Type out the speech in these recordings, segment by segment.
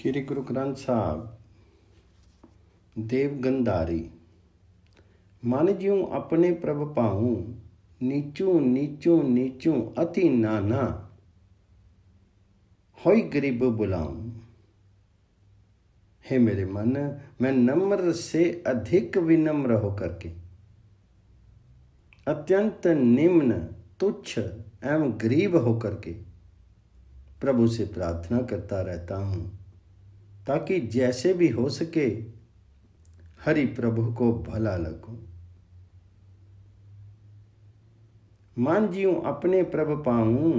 श्री गुरु ग्रंथ साहब देव गंधारी मन ज्यों अपने प्रभ पाऊ नीचू नीचू नीचू अति नाना हो गरीब बुलाऊ हे मेरे मन मैं नम्र से अधिक विनम्र हो करके अत्यंत निम्न तुच्छ एवं गरीब होकर के प्रभु से प्रार्थना करता रहता हूँ ताकि जैसे भी हो सके हरि प्रभु को भला लगो मान जीव अपने प्रभ पाऊं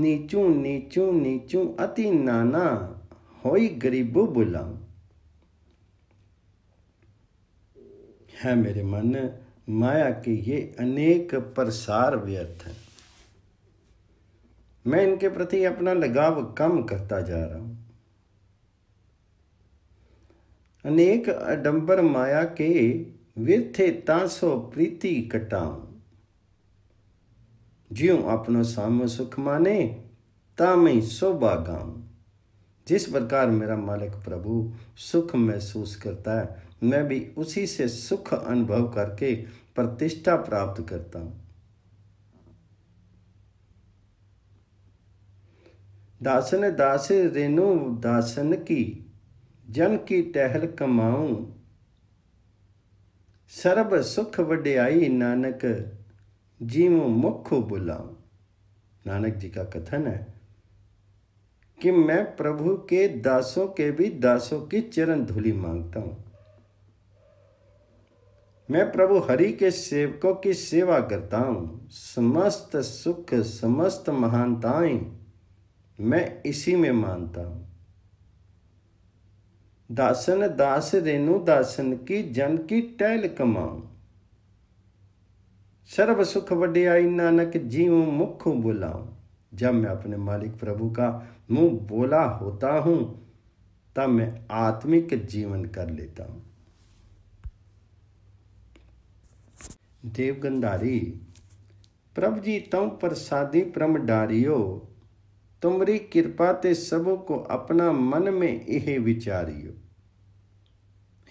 नीचू नीचू नीचू अति नाना होई गरीबू बुलाऊं है मेरे मन माया के ये अनेक प्रसार व्यर्थ हैं मैं इनके प्रति अपना लगाव कम करता जा रहा हूं अनेक अडंबर माया के विथे तासो प्रीति कटाऊ ज्यो अपनो सामो सुख माने तामई शोभा गाऊ जिस प्रकार मेरा मालिक प्रभु सुख महसूस करता है मैं भी उसी से सुख अनुभव करके प्रतिष्ठा प्राप्त करता हूं दासन दास रेणु दासन की जन की टहल ਕਮਾਉ सर्व सुख वड्याई नानक जीव मुख बुलाऊ नानक जी का कथन है कि मैं प्रभु के दासों के भी दासों की चरण धूली मांगता हूं मैं प्रभु हरि के सेवकों की सेवा करता हूं समस्त सुख समस्त महानताएं मैं इसी में मानता हूं दासन दास रेणु दासन की जन की टहल कमाऊ सर्व सुख वड्याई नानक जीव मुख बुलाऊं जब मैं अपने मालिक प्रभु का मुंह बोला होता हूं तब मैं आत्मिक जीवन कर लेता हूं देवगंधारी प्रभु जी तुम प्रसादी परम डारियो तुमरी कृपा ते सबों को अपना मन में यह विचारियो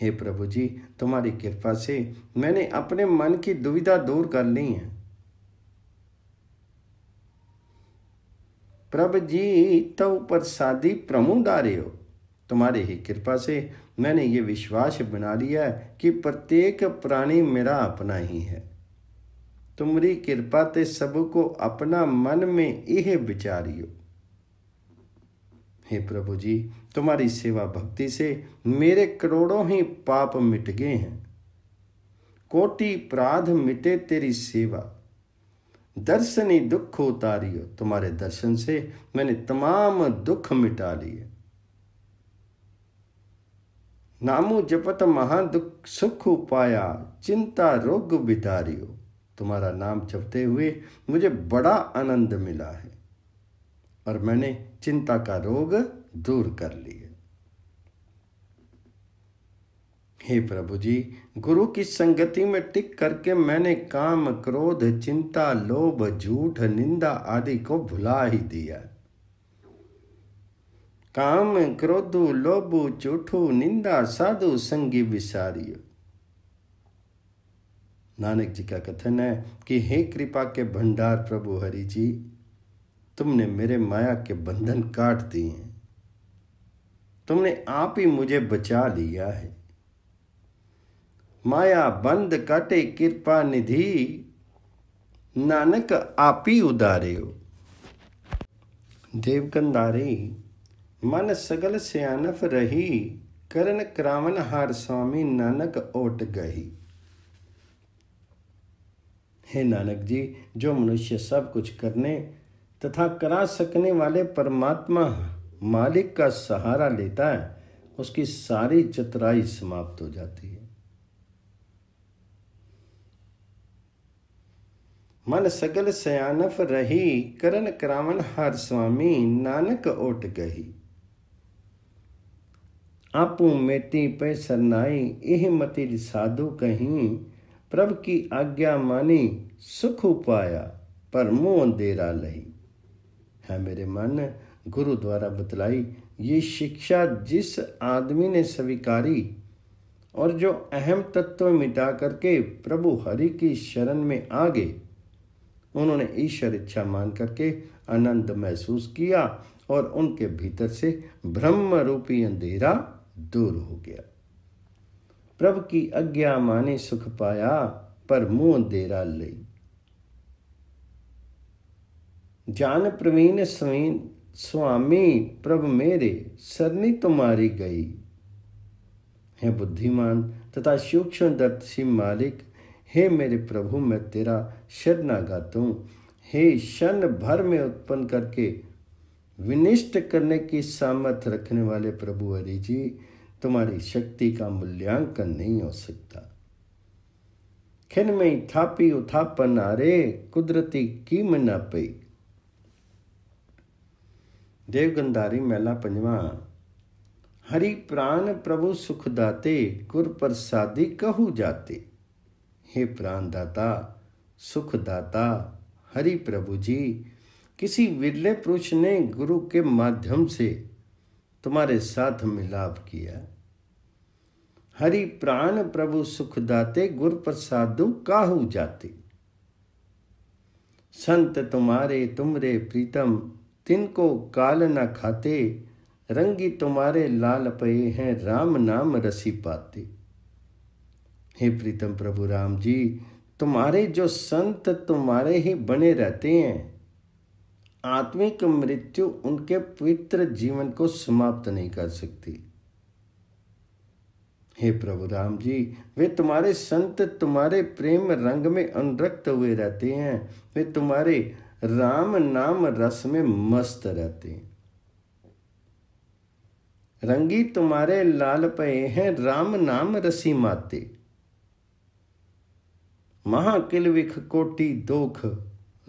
हे प्रभु जी तुम्हारी कृपा से मैंने अपने मन की दुविधा दूर कर ली है प्रभु जी तो प्रसादी प्रमु डारे हो तुम्हारी ही कृपा से मैंने ये विश्वास बना लिया कि प्रत्येक प्राणी मेरा अपना ही है तुम्हारी कृपा ते सब को अपना मन में यह विचारियो हे प्रभु जी तुम्हारी सेवा भक्ति से मेरे करोड़ों ही पाप मिट गए हैं कोटि प्राध मिटे तेरी सेवा दर्शनी दुख उतारियो तुम्हारे दर्शन से मैंने तमाम दुख मिटा लिए नामू जपत महा दुख सुख उपाया चिंता रोग बितारियो तुम्हारा नाम जपते हुए मुझे बड़ा आनंद मिला है और मैंने चिंता का रोग दूर कर लिए हे प्रभु जी गुरु की संगति में टिक करके मैंने काम क्रोध चिंता लोभ झूठ निंदा आदि को भुला ही दिया काम क्रोध लोभु झूठु निंदा साधु संगी विसारियो नानक जी का कथन है कि हे कृपा के भंडार प्रभु हरि जी तुमने मेरे माया के बंधन काट दिए हैं तुमने आप ही मुझे बचा लिया है माया बंद काटे कृपा निधि नानक आप ही उदारे हो देवगंधारी मन सगल सियानफ रही करण क्रावन हार स्वामी नानक ओट गही हे नानक जी जो मनुष्य सब कुछ करने तथा करा सकने वाले परमात्मा मालिक का सहारा लेता है उसकी सारी चतराई समाप्त हो जाती है मन सगल सयानफ रही करण करावन हर स्वामी नानक ओट गही आपू मेटी पे सरनाई एह मति साधु कहीं प्रभ की आज्ञा मानी सुख उपाया पर मुंह अंधेरा लही है मेरे मन गुरु द्वारा बतलाई ये शिक्षा जिस आदमी ने स्वीकारी और जो अहम तत्व मिटा करके प्रभु हरि की शरण में आ गए उन्होंने ईश्वर इच्छा मान करके आनंद महसूस किया और उनके भीतर से ब्रह्म रूपी अंधेरा दूर हो गया प्रभु की अज्ञा माने सुख पाया पर मुंह अंधेरा लई जान प्रवीण स्वामी प्रभ मेरे सरनी तुम्हारी गई हे बुद्धिमान तथा सूक्ष्म दर्शी मालिक हे मेरे प्रभु मैं तेरा शरणागत हूँ हे क्षण भर में उत्पन्न करके विनिष्ट करने की सामर्थ्य रखने वाले प्रभु हरि जी तुम्हारी शक्ति का मूल्यांकन नहीं हो सकता खिन में थापी उथापन रे कुदरती कीम न पई देवगंधारी मेला पंजवा हरि प्राण प्रभु सुख दाते गुर प्रसादी कहु जाते हे प्राण दाता सुख दाता हरि प्रभु जी किसी विरले पुरुष ने गुरु के माध्यम से तुम्हारे साथ मिलाप किया हरि प्राण प्रभु सुख दाते गुर प्रसादु काहू जाते संत तुम्हारे तुमरे प्रीतम तिनको काल न खाते रंगी तुम्हारे लाल पये हैं राम नाम रसी पाते हे प्रीतम प्रभु राम जी तुम्हारे जो संत तुम्हारे ही बने रहते हैं आत्मिक मृत्यु उनके पवित्र जीवन को समाप्त नहीं कर सकती हे प्रभु राम जी वे तुम्हारे संत तुम्हारे प्रेम रंग में अनुरक्त हुए रहते हैं वे तुम्हारे राम नाम रस में मस्त रहते रंगी तुम्हारे लाल पे हैं राम नाम रसी माते महाकिलविख कोटि दोख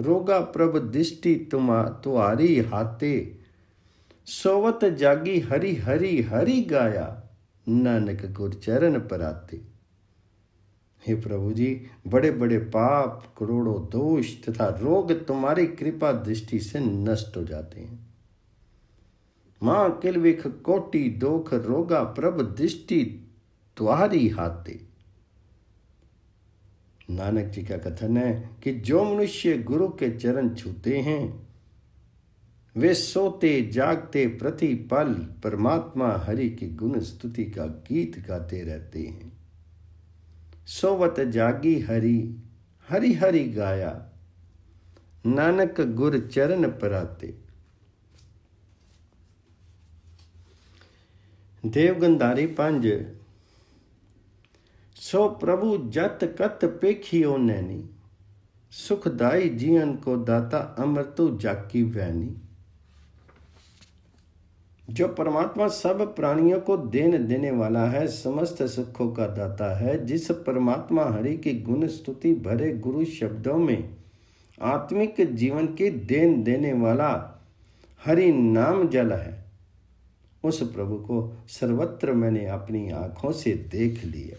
रोगा प्रभ दृष्टि तुमा तुआरी हाते सोवत जागी हरि हरि हरी गाया नानक गुरचरण पराते हे प्रभु जी बड़े बड़े पाप करोड़ों दोष तथा रोग तुम्हारी कृपा दृष्टि से नष्ट हो जाते हैं मां किलविख कोटि दोख रोगा प्रभ दृष्टि तुम्हारी हाथे नानक जी का कथन है कि जो मनुष्य गुरु के चरण छूते हैं वे सोते जागते प्रतिपल परमात्मा हरि की गुण स्तुति का गीत गाते रहते हैं ਸੋਵਤ ਜਾਗੀ ਹਰੀ ਹਰੀ ਹਰੀ ਗਾਇਆ ਨਾਨਕ ਗੁਰ ਚਰਨ ਪਰਾਤੇ ਦੇਵ ਗੰਧਾਰੀ ਪੰਜ ਸੋ ਪ੍ਰਭੂ ਜਤ ਕਤ ਪੇਖੀ ਨੈਨੀ ਸੁਖਦਾਈ ਜੀਵਨ ਕੋ ਦਾਤਾ ਅਮਰ ਤੂ ਜਾਕੀ ਵੈਨੀ जो परमात्मा सब प्राणियों को देन देने वाला है समस्त सुखों का दाता है जिस परमात्मा हरि की गुण स्तुति भरे गुरु शब्दों में आत्मिक जीवन की देन देने वाला हरि नाम जल है उस प्रभु को सर्वत्र मैंने अपनी आंखों से देख लिया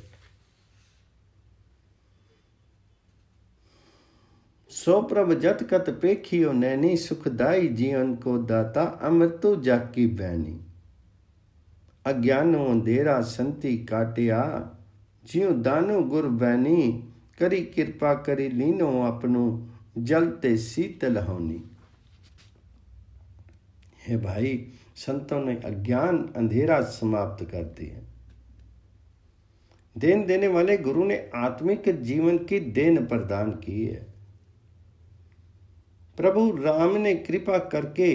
सो प्रभ जत कत पेखियो नैनी सुखदाई जीवन को दाता अमृतो जाकी बैनी अज्ञानो अंधेरा संति काटिया जियो दानो गुर बैनी करी कृपा करी लीनो अपनो जल ते शीतल होनी हे भाई संतों ने अज्ञान अंधेरा समाप्त कर दिया देन देने वाले गुरु ने आत्मिक जीवन की देन प्रदान की है प्रभु राम ने कृपा करके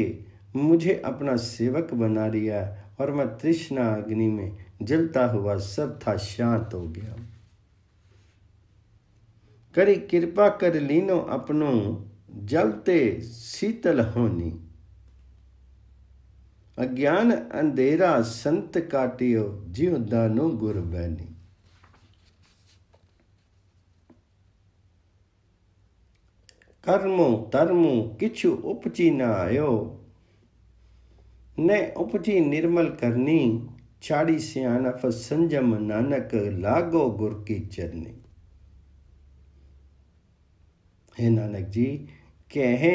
मुझे अपना सेवक बना लिया और मैं तृष्णा अग्नि में जलता हुआ सब था शांत हो गया करी कृपा कर लीनो अपनो जलते शीतल होनी अज्ञान अंधेरा संत काटियो जीव दानो गुर बैनी કર્મું धर्म કિછુ उपजी न आयो ने उपजी निर्मल करनी છાડી सियानफ संजम नानक लागो गुर की चरनी हे नानक जी कहे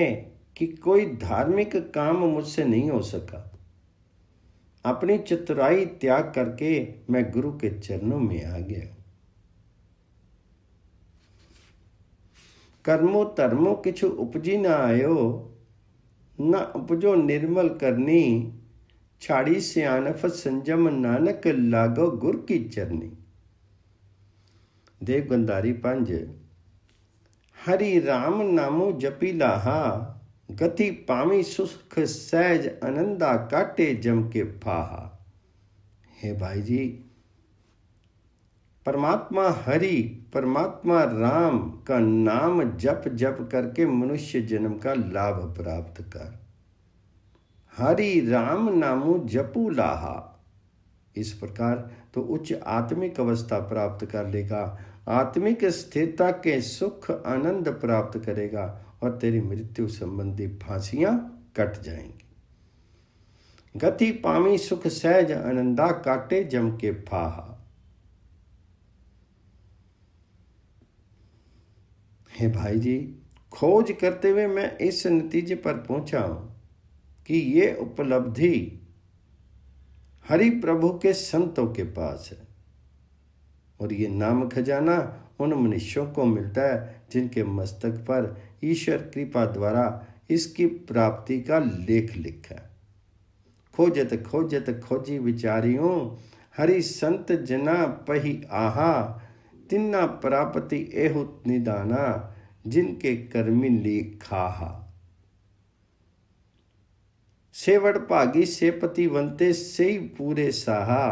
कि कोई धार्मिक काम मुझसे नहीं हो सका अपनी चतुराई त्याग करके मैं गुरु के चरणों में आ गया कर्मो धर्मो किछु उपजी ना आयो न उपजो निर्मल करनी छाड़ी सियानफ संजम नानक लागो गुर की चरनी देव गंधारी पंज हरि राम नामो जपी लाहा गति पामी सुख सहज आनंदा काटे जम के फाहा हे भाई जी परमात्मा हरि परमात्मा राम का नाम जप जप करके मनुष्य जन्म का लाभ प्राप्त कर हरि राम नामो जपू लाहा इस प्रकार तो उच्च आत्मिक अवस्था प्राप्त कर लेगा आत्मिक स्थिरता के सुख आनंद प्राप्त करेगा और तेरी मृत्यु संबंधी फांसियां कट जाएंगी गति पामी सुख सहज आनंदा काटे जम के फाहा हे भाई जी खोज करते हुए मैं इस नतीजे पर पहुंचा हूं कि ये उपलब्धि हरि प्रभु के संतों के पास है और ये नाम खजाना उन मनुष्यों को मिलता है जिनके मस्तक पर ईश्वर कृपा द्वारा इसकी प्राप्ति का लेख लिखा खोजत खोजत खोजी विचारियों हरि संत जना पही आहा तिन्ना प्रापति एहुत निदाना जिनके कर्मी लिखा सेवड़ भागी से पति वंते से पूरे साहा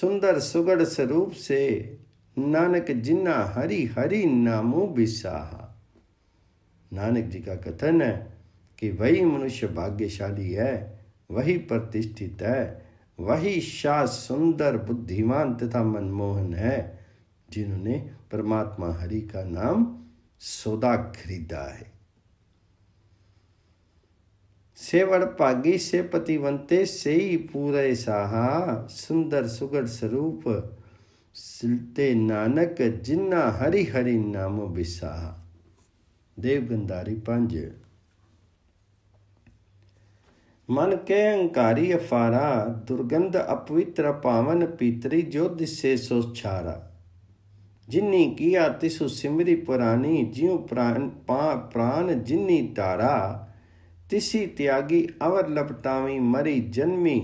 सुंदर सुगढ़ स्वरूप से नानक जिन्ना हरि हरि नामो बिसाहा नानक जी का कथन है कि वही मनुष्य भाग्यशाली है वही प्रतिष्ठित है वही शाह सुंदर बुद्धिमान तथा मनमोहन है जिन्होंने परमात्मा हरि का नाम सौदा खरीदा है सेवड़ पागी से पतिवंते से ही पूरे साहा सुंदर सुगढ़ स्वरूप सिलते नानक जिन्ना हरि हरि नामो बिसाहा देवगंधारी पंज मन के अंकारी अफारा दुर्गंध अपवित्र पावन पीतरी ज्योति से सोछारा जिन्नी किया तिशु सिमरी पुरानी ज्यो प्राण पा प्राण जिन्नी तारा तिशी त्यागी अवर लपटावी मरी जन्मी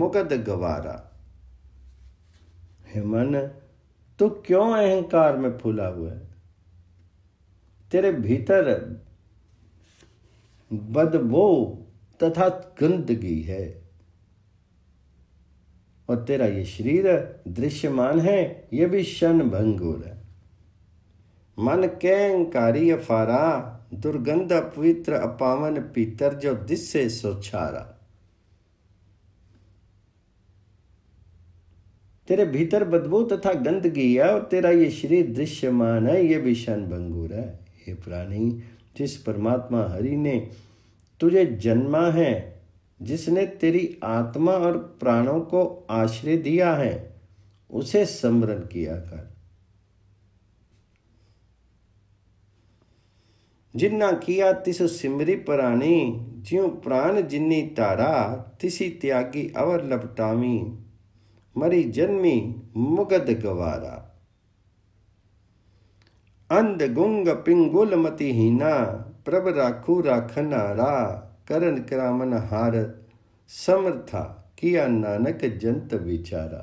मुगद गवारा हेमन मन तू क्यों अहंकार में फूला हुआ है तेरे भीतर बदबो तथा गंदगी है और तेरा ये शरीर दृश्यमान है ये भी क्षण भंगुर है मन कैंकारी अफारा दुर्गंध पवित्र अपावन पीतर जो दिस्से सोचारा तेरे भीतर बदबू तथा गंदगी है और तेरा ये शरीर दृश्यमान है ये भी क्षण भंगुर है हे प्राणी जिस परमात्मा हरि ने तुझे जन्मा है जिसने तेरी आत्मा और प्राणों को आश्रय दिया है उसे स्मरण किया कर जिन्ना किया तिस सिमरी प्राणी ज्यो प्राण जिन्नी तारा तिसी त्यागी अवर लपटामी मरी जन्मी मुगद गवारा अंध गुंग पिंगुल मतिहीना प्रभ राखू राखनारा करण करामन हार समर्था किया नानक जंत विचारा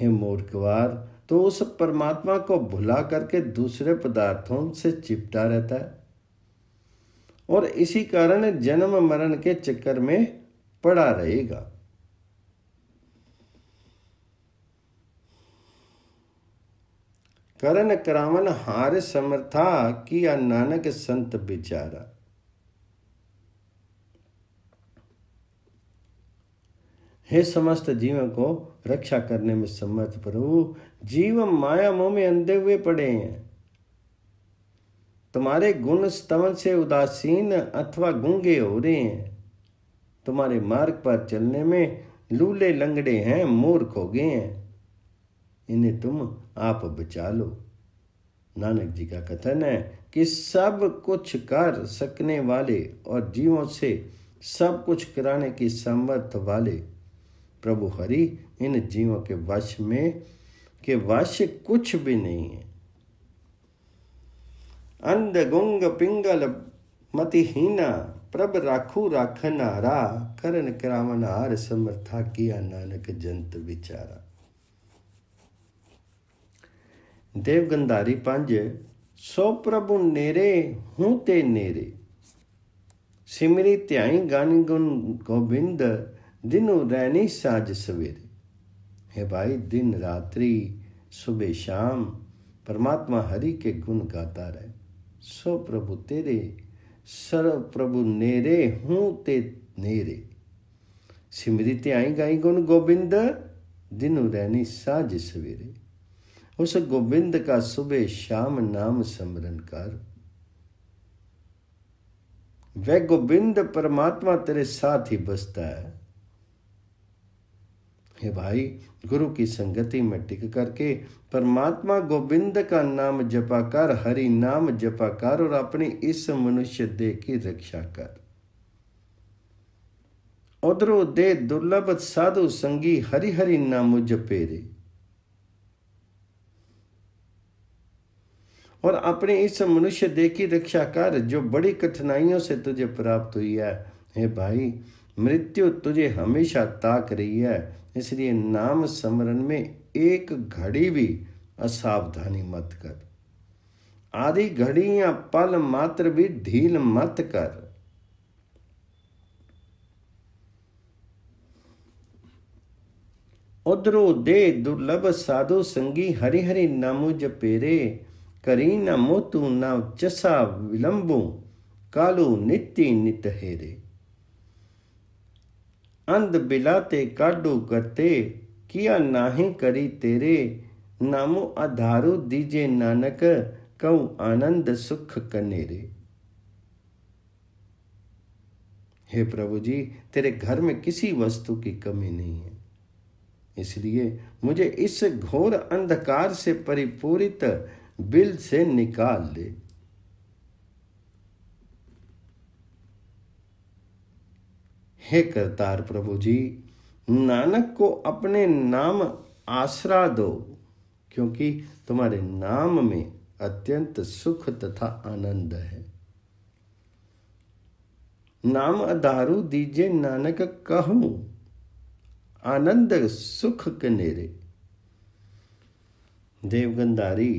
हे मूर्खवार तो उस परमात्मा को भुला करके दूसरे पदार्थों से चिपटा रहता है और इसी कारण जन्म मरण के चक्कर में पड़ा रहेगा करण करावन हार समर्था किया नानक संत बिचारा हे समस्त जीवों को रक्षा करने में समर्थ प्रभु जीव माया मोह में अंधे हुए पड़े हैं तुम्हारे गुण स्तवन से उदासीन अथवा गूंगे हो रहे हैं तुम्हारे मार्ग पर चलने में लूले लंगड़े हैं मूर्ख हो गए हैं इन्हें तुम आप बचा लो नानक जी का कथन है कि सब कुछ कर सकने वाले और जीवों से सब कुछ कराने की समर्थ वाले प्रभु हरि इन जीवों के वश में के वश कुछ भी नहीं है अंध गुंग पिंगल मतिहीना प्रभ राखू नारा करण करावन हार समर्था किया नानक जंत विचारा देव गंधारी पंज सो प्रभु नेरे हूं ते नेरे सिमरी त्याई गानी गुण गोविंद दिन रैनी साज सवेरे हे भाई दिन रात्रि सुबह शाम परमात्मा हरि के गुण गाता रहे सो प्रभु तेरे सर्व प्रभु नेरे हूँ ते नेरे सिमरित आई गाई गुण गोविंद दिन रैनी साज सवेरे उस गोविंद का सुबह शाम नाम स्मरण कर वह गोविंद परमात्मा तेरे साथ ही बसता है हे भाई गुरु की संगति में टिक करके परमात्मा गोविंद का नाम जपा कर हरि नाम जपा कर और अपनी इस मनुष्य देह की रक्षा कर उधरो दे दुर्लभ साधु संगी हरि हरि नाम जपेरे और अपने इस मनुष्य देह की रक्षा कर जो बड़ी कठिनाइयों से तुझे प्राप्त हुई है हे भाई मृत्यु तुझे हमेशा ताक रही है इसलिए नाम स्मरण में एक घड़ी भी असावधानी मत कर आदि घड़ी या पल मात्र भी ढील मत कर उधरो दे दुर्लभ साधु संगी हरि हरि नामु जपेरे करी न मोतु न चसा विलंबू कालू नित्य नित हेरे अंध बिलाते काडू गते किया नाहीं करी तेरे नामो आधारू दीजे नानक कऊ आनंद सुख कनेरे हे प्रभु जी तेरे घर में किसी वस्तु की कमी नहीं है इसलिए मुझे इस घोर अंधकार से परिपूरित बिल से निकाल ले हे करतार प्रभु जी नानक को अपने नाम आसरा दो क्योंकि तुम्हारे नाम में अत्यंत सुख तथा आनंद है नाम अधारू दीजे नानक कहूं आनंद सुख कनेरे देवगंधारी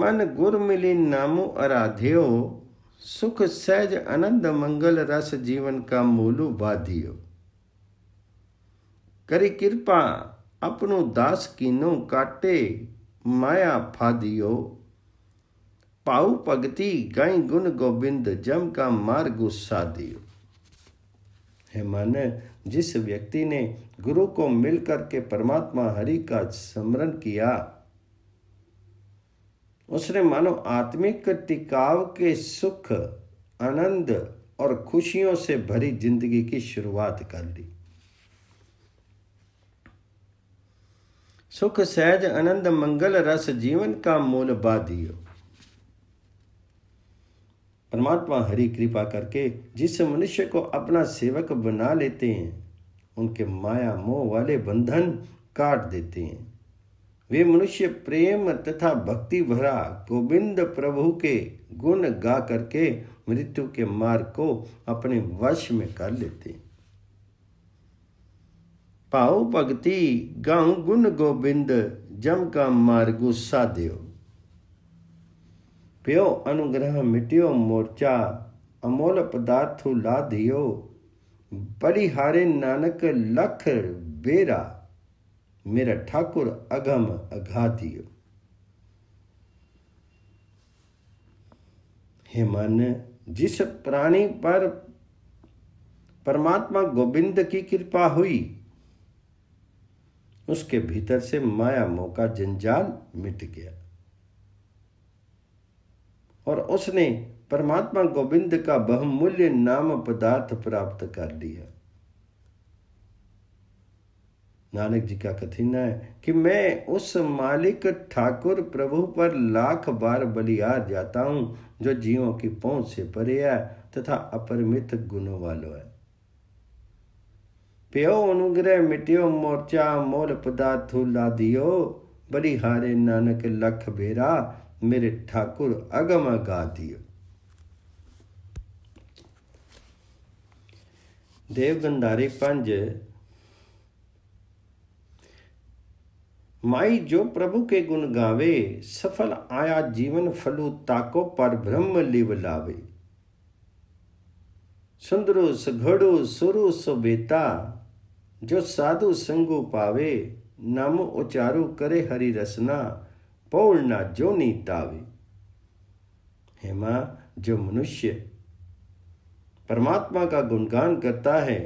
मन गुर मिली नामो आराध्यो सुख सहज आनंद मंगल रस जीवन का मूलू बाधियो करी कृपा अपनो दास कीनो काटे माया फादियो पाऊ भगति गई गुण गोविंद जम का मार गुस्सा दियो हे मन जिस व्यक्ति ने गुरु को मिल करके परमात्मा हरि का स्मरण किया उसने मानो आत्मिक टिकाव के सुख आनंद और खुशियों से भरी जिंदगी की शुरुआत कर ली सुख सहज आनंद मंगल रस जीवन का मूल बाधियो परमात्मा हरि कृपा करके जिस मनुष्य को अपना सेवक बना लेते हैं उनके माया मोह वाले बंधन काट देते हैं वे मनुष्य प्रेम तथा भक्ति भरा गोविंद प्रभु के गुण गा करके मृत्यु के मार्ग को अपने वश में कर लेते पाओ भक्ति गाँव गुण गोविंद जम का मार गुस्सा दियो प्यो अनुग्रह मिट्यो मोर्चा अमोल पदार्थ ला दियो परिहारे नानक लख बेरा मेरा ठाकुर अगम अघातिय हे मन जिस प्राणी पर परमात्मा गोविंद की कृपा हुई उसके भीतर से माया मौका जंजाल मिट गया और उसने परमात्मा गोविंद का बहुमूल्य नाम पदार्थ प्राप्त कर लिया नानक जी का कथन है कि मैं उस मालिक ठाकुर प्रभु पर लाख बार बलिहार जाता हूँ जो जीवों की पहुंच से परे है तथा अपरमित गुणों वालो है प्यो अनुग्रह मिट्यो मोर्चा मोल पदार्थ ला दियो बलिहारे नानक लख बेरा मेरे ठाकुर अगम गा दियो देव गंधारी पंज माई जो प्रभु के गुण गावे सफल आया जीवन फलू ताको पर ब्रह्म लिव लावे सुंदरु सघड़ु सुरु सुबेता जो साधु संगु पावे नाम उचारु करे हरि रसना पौड़ना जो नीतावे हेमा जो मनुष्य परमात्मा का गुणगान करता है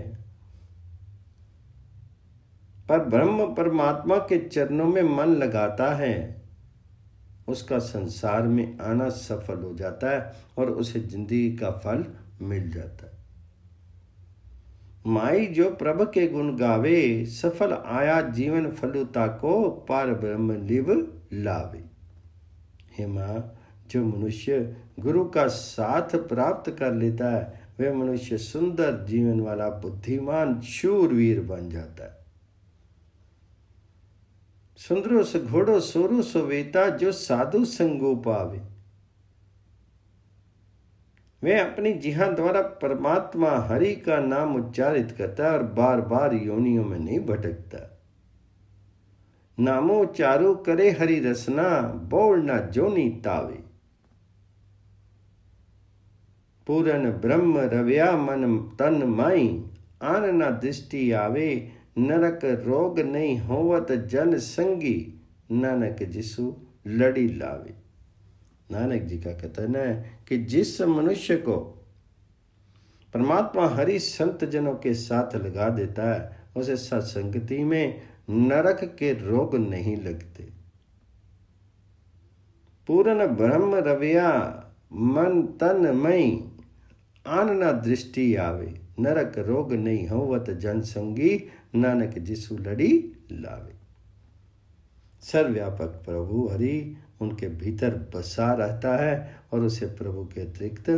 पर ब्रह्म परमात्मा के चरणों में मन लगाता है उसका संसार में आना सफल हो जाता है और उसे जिंदगी का फल मिल जाता है माई जो प्रभ के गुण गावे सफल आया जीवन फलुता को पार ब्रह्म लिव लावे हे माँ जो मनुष्य गुरु का साथ प्राप्त कर लेता है वह मनुष्य सुंदर जीवन वाला बुद्धिमान शूरवीर बन जाता है सुंदरो સુંદરો घोड़ो सोरो સોવેતા जो साधु संगो पावे वे अपनी जिहा द्वारा परमात्मा हरि का नाम उच्चारित करता और बार बार योनियों में नहीं भटकता नामो चारो करे हरि रसना बोल ना जोनी तावे पूरन ब्रह्म रव्या मन तन माई आन ना दृष्टि आवे नरक रोग नहीं होवत जन संगी नानक जिसु लड़ी लावे नानक जी का कथन है कि जिस मनुष्य को परमात्मा हरि संत जनों के साथ लगा देता है उसे सत्संगति में नरक के रोग नहीं लगते पूर्ण ब्रह्म रविया मन तन मई आनना दृष्टि आवे नरक रोग नहीं होवत जन संगी नानक जिसु लड़ी लावे सर्वव्यापक प्रभु हरि उनके भीतर बसा रहता है और उसे प्रभु के अतिरिक्त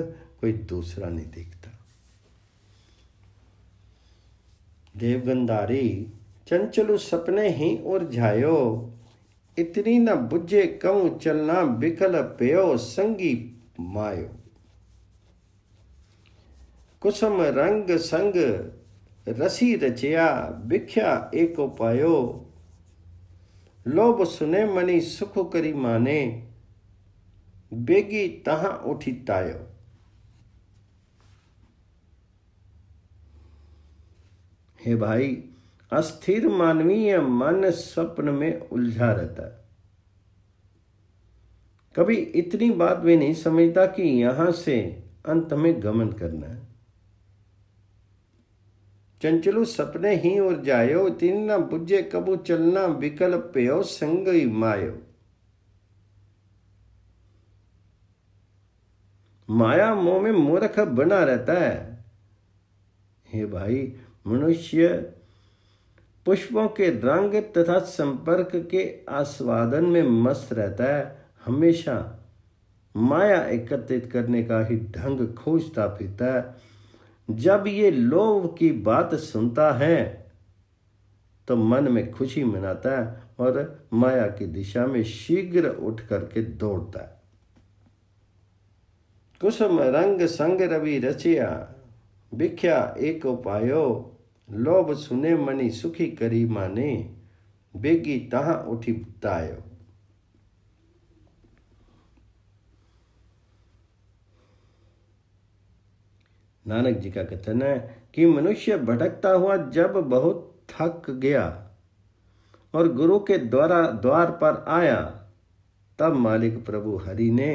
कोई दूसरा नहीं दिखता देवगंधारी चंचलु सपने ही और झायो इतनी न बुझे कऊ चलना बिकल पेयो संगी मायो कुसुम रंग संग रसी रचया बिख्या एको पायो लोभ सुने मनी सुख करी माने बेगी तहां उठी तायो हे भाई अस्थिर मानवीय मन स्वप्न में उलझा रहता है कभी इतनी बात भी नहीं समझता कि यहां से अंत में गमन करना है चंचलु सपने ही और जायो तीन ना बुझे कबू चलना विकल पेयो संग मायो माया मोह में मूर्ख बना रहता है हे भाई मनुष्य पुष्पों के रंग तथा संपर्क के आस्वादन में मस्त रहता है हमेशा माया एकत्रित करने का ही ढंग खोजता फिरता है जब ये लोभ की बात सुनता है तो मन में खुशी मनाता है और माया की दिशा में शीघ्र उठ करके दौड़ता है कुसुम रंग संग रवि रचिया भिख्या एक उपायो लोभ सुने मनी सुखी करी माने बेगी तहाँ उठी बतायो नानक जी का कथन है कि मनुष्य भटकता हुआ जब बहुत थक गया और गुरु के द्वारा द्वार पर आया तब मालिक प्रभु हरि ने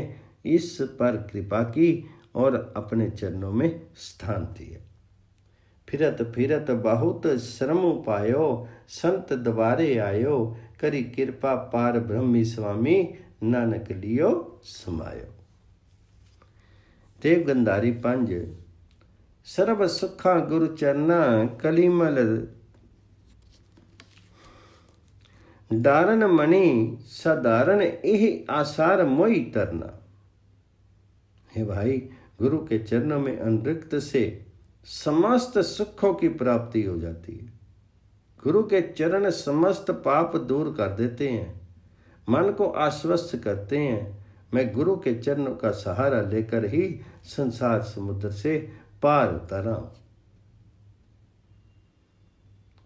इस पर कृपा की और अपने चरणों में स्थान दिया फिरत फिरत बहुत श्रम पायो संत द्वारे आयो करी कृपा पार ब्रह्मी स्वामी नानक लियो समायो देव गंधारी पंज सर्व सुखा गुरु चरना ਕਲੀਮਲ डारन मणि सदारन ਇਹ आसार मोई तरना हे भाई गुरु के चरणों में अनुरक्त से समस्त सुखों की प्राप्ति हो जाती है गुरु के चरण समस्त पाप दूर कर देते हैं मन को आश्वस्त करते हैं मैं गुरु के चरणों का सहारा लेकर ही संसार समुद्र से पार तरा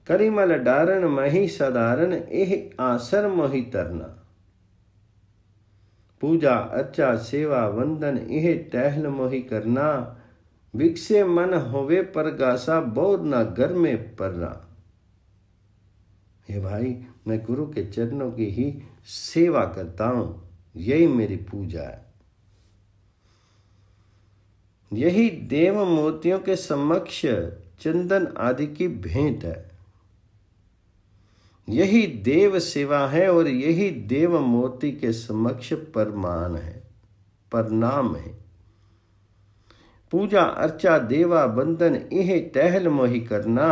करीमल डारण मही सदारण एह आसर मोहि तरना पूजा अर्चा सेवा वंदन एह टहल मोहि करना विकसे मन होवे गासा बोर ना घर में परना हे भाई मैं गुरु के चरणों की ही सेवा करता हूं यही मेरी पूजा है यही देव मूर्तियों के समक्ष चंदन आदि की भेंट है यही देव सेवा है और यही देव मूर्ति के समक्ष परमान है परनाम है पूजा अर्चा देवा बंदन इहे टहल मोही करना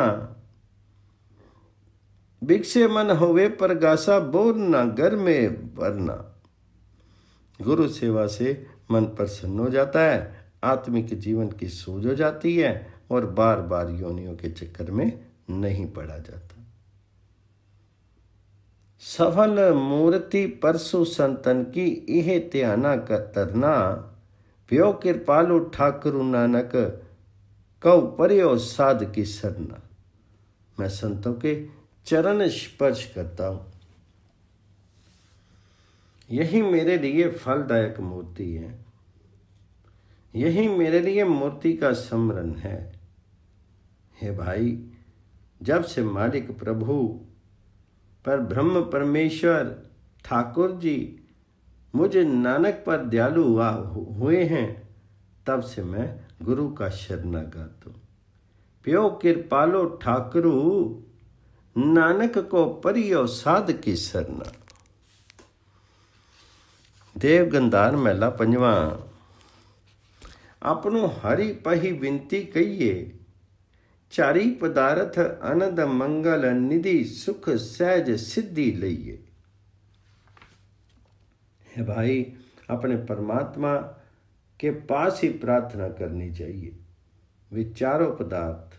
बिकसे मन होवे पर गासा बोरना घर में भरना गुरु सेवा से मन प्रसन्न हो जाता है आत्मिक जीवन की सूझ हो जाती है और बार बार योनियों के चक्कर में नहीं पड़ा जाता सफल मूर्ति परसु संतन की यह त्याना कतरना प्यो कृपालु ठाकुरु नानक कौ पर्यो साध की सरना मैं संतों के चरण स्पर्श करता हूं यही मेरे लिए फलदायक मूर्ति है यही मेरे लिए मूर्ति का समरण है हे भाई जब से मालिक प्रभु पर ब्रह्म परमेश्वर ठाकुर जी मुझे नानक पर दयालु हुआ हुए हैं तब से मैं गुरु का शरणागत हूँ प्यो कृपालो ठाकुरु नानक को परियो साध की शरणा देव गंधार मेला पंजवा આપણું હરિ पही विनती કહીએ चारी पदार्थ अनद मंगल निधि सुख सहज सिद्धि लीए हे भाई अपने परमात्मा के पास ही प्रार्थना करनी चाहिए वे पदार्थ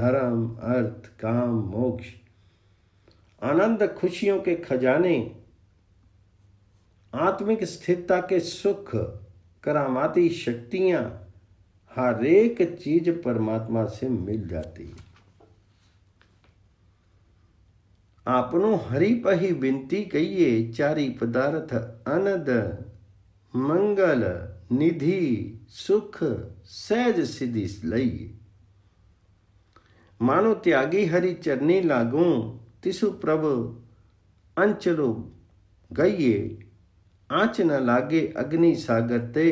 धर्म अर्थ काम मोक्ष आनंद खुशियों के खजाने आत्मिक स्थिरता के सुख करामाती शक्तियां हर एक चीज परमात्मा से मिल जाती है आपनों हरि पही विनती कहिए चारी पदार्थ अनद मंगल निधि सुख सहज सिद्धि लई मानो त्यागी हरि चरनी लागू तिसु प्रभ अंचलो गई आँच न लागे अग्नि ते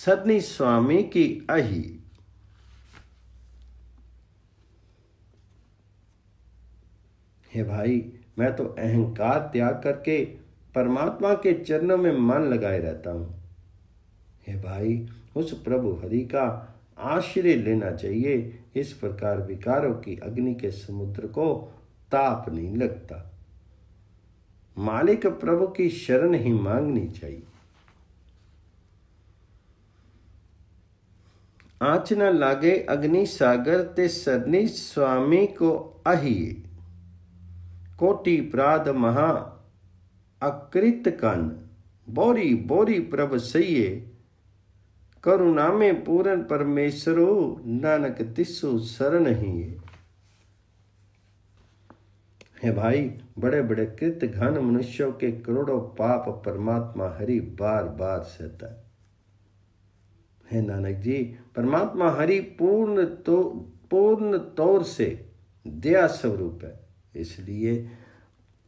सदनी स्वामी की अही हे भाई मैं तो अहंकार त्याग करके परमात्मा के चरणों में मन लगाए रहता हूं हे भाई उस प्रभु हरि का आश्रय लेना चाहिए इस प्रकार विकारों की अग्नि के समुद्र को ताप नहीं लगता मालिक प्रभु की शरण ही मांगनी चाहिए आँच न लागे अग्नि सागर ते सदनी स्वामी को अहिए कोटि प्राद महा अकृत कन बोरी बोरी प्रभ सैये करुणा में पूरन परमेश्वरो नानक तिस्सु शरण ही है भाई बड़े बड़े कृत घन मनुष्यों के करोड़ों पाप परमात्मा हरि बार बार सहता है हे नानक जी परमात्मा हरि पूर्ण तो पूर्ण तौर से दया स्वरूप है इसलिए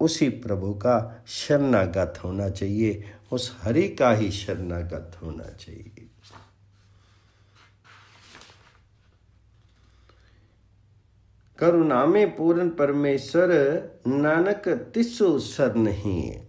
उसी प्रभु का शरणागत होना चाहिए उस हरि का ही शरणागत होना चाहिए करुणा में पूर्ण परमेश्वर नानक तिसु सर नहीं